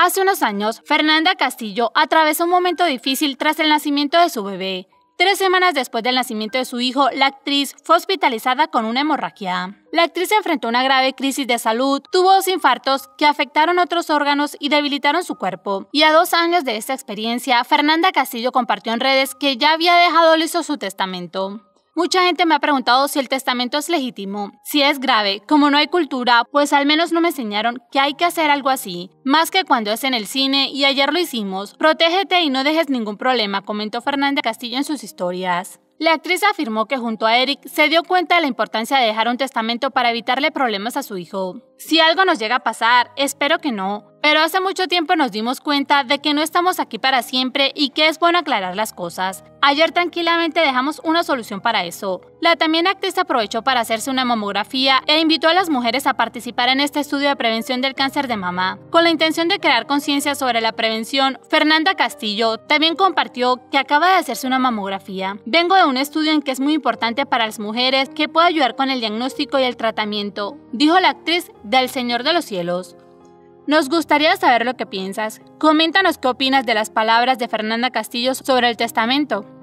Hace unos años, Fernanda Castillo atravesó un momento difícil tras el nacimiento de su bebé. Tres semanas después del nacimiento de su hijo, la actriz fue hospitalizada con una hemorragia. La actriz enfrentó una grave crisis de salud, tuvo dos infartos que afectaron otros órganos y debilitaron su cuerpo. Y a dos años de esta experiencia, Fernanda Castillo compartió en redes que ya había dejado listo su testamento. Mucha gente me ha preguntado si el testamento es legítimo, si es grave, como no hay cultura, pues al menos no me enseñaron que hay que hacer algo así, más que cuando es en el cine y ayer lo hicimos. Protégete y no dejes ningún problema, comentó Fernanda Castillo en sus historias. La actriz afirmó que junto a Eric se dio cuenta de la importancia de dejar un testamento para evitarle problemas a su hijo. Si algo nos llega a pasar, espero que no, pero hace mucho tiempo nos dimos cuenta de que no estamos aquí para siempre y que es bueno aclarar las cosas. Ayer tranquilamente dejamos una solución para eso. La también actriz aprovechó para hacerse una mamografía e invitó a las mujeres a participar en este estudio de prevención del cáncer de mama. Con la intención de crear conciencia sobre la prevención, Fernanda Castillo también compartió que acaba de hacerse una mamografía. Vengo de un estudio en que es muy importante para las mujeres que pueda ayudar con el diagnóstico y el tratamiento, dijo la actriz del Señor de los Cielos. Nos gustaría saber lo que piensas. Coméntanos qué opinas de las palabras de Fernanda Castillo sobre el testamento.